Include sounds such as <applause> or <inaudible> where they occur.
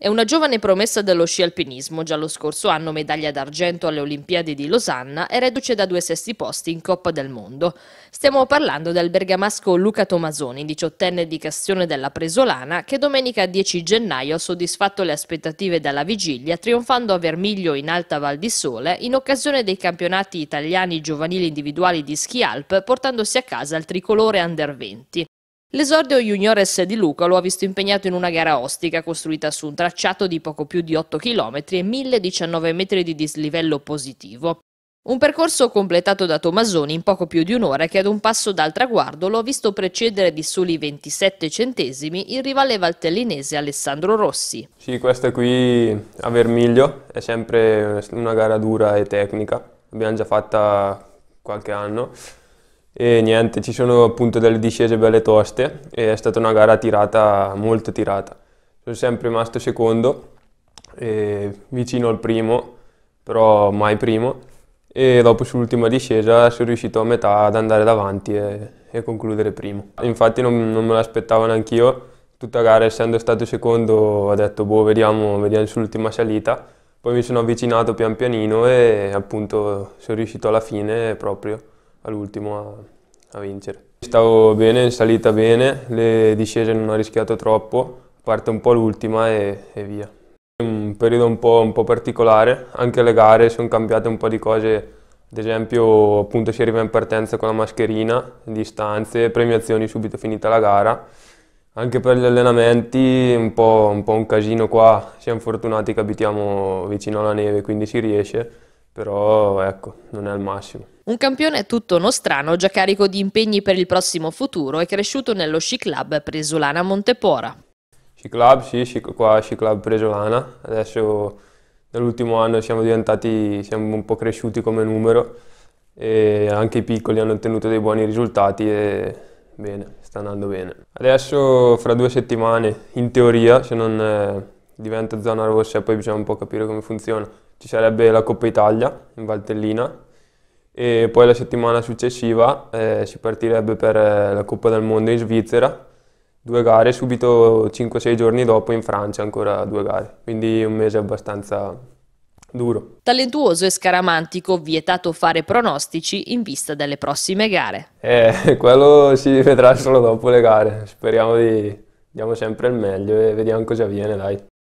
È una giovane promessa dello sci alpinismo, già lo scorso anno medaglia d'argento alle Olimpiadi di Losanna e reduce da due sesti posti in Coppa del Mondo. Stiamo parlando del bergamasco Luca Tomasoni, diciottenne di Castione della Presolana, che domenica 10 gennaio ha soddisfatto le aspettative dalla vigilia, trionfando a Vermiglio in Alta Val di Sole in occasione dei campionati italiani giovanili individuali di Ski Alp, portandosi a casa il tricolore Under 20. L'esordio Juniores di Luca lo ha visto impegnato in una gara ostica costruita su un tracciato di poco più di 8 km e 1019 metri di dislivello positivo. Un percorso completato da Tomasoni in poco più di un'ora che ad un passo dal traguardo lo ha visto precedere di soli 27 centesimi il rivale valtellinese Alessandro Rossi. Sì, questa qui a Vermiglio è sempre una gara dura e tecnica, l'abbiamo già fatta qualche anno e niente, ci sono appunto delle discese belle toste e è stata una gara tirata, molto tirata. Sono sempre rimasto secondo, vicino al primo, però mai primo. E dopo sull'ultima discesa sono riuscito a metà ad andare davanti e, e concludere primo. Infatti non, non me l'aspettavo neanche io, tutta gara essendo stato secondo ho detto boh vediamo, vediamo sull'ultima salita. Poi mi sono avvicinato pian pianino e appunto sono riuscito alla fine proprio all'ultimo a, a vincere. Stavo bene, in salita bene, le discese non ho rischiato troppo, parte un po' l'ultima e, e, via. Un periodo un po', un po', particolare, anche le gare sono cambiate un po' di cose, ad esempio appunto si arriva in partenza con la mascherina, distanze, premiazioni subito finita la gara. Anche per gli allenamenti un po', un po' un casino qua, siamo fortunati che abitiamo vicino alla neve quindi si riesce, però ecco, non è al massimo. Un campione tutto nostrano, già carico di impegni per il prossimo futuro, è cresciuto nello sci club Presolana Montepora. Sci club, sì, sci, qua sci club Presolana. Adesso nell'ultimo anno siamo diventati, siamo un po' cresciuti come numero e anche i piccoli hanno ottenuto dei buoni risultati e bene, sta andando bene. Adesso fra due settimane, in teoria, se non eh, diventa zona rossa poi bisogna un po' capire come funziona, ci sarebbe la Coppa Italia in Valtellina e poi la settimana successiva eh, si partirebbe per eh, la Coppa del Mondo in Svizzera, due gare, subito 5-6 giorni dopo in Francia ancora due gare, quindi un mese abbastanza duro. Talentuoso e scaramantico, vietato fare pronostici in vista delle prossime gare. Eh, <laughs> quello si vedrà solo dopo le gare, speriamo di... Diamo sempre il meglio e vediamo cosa avviene, dai.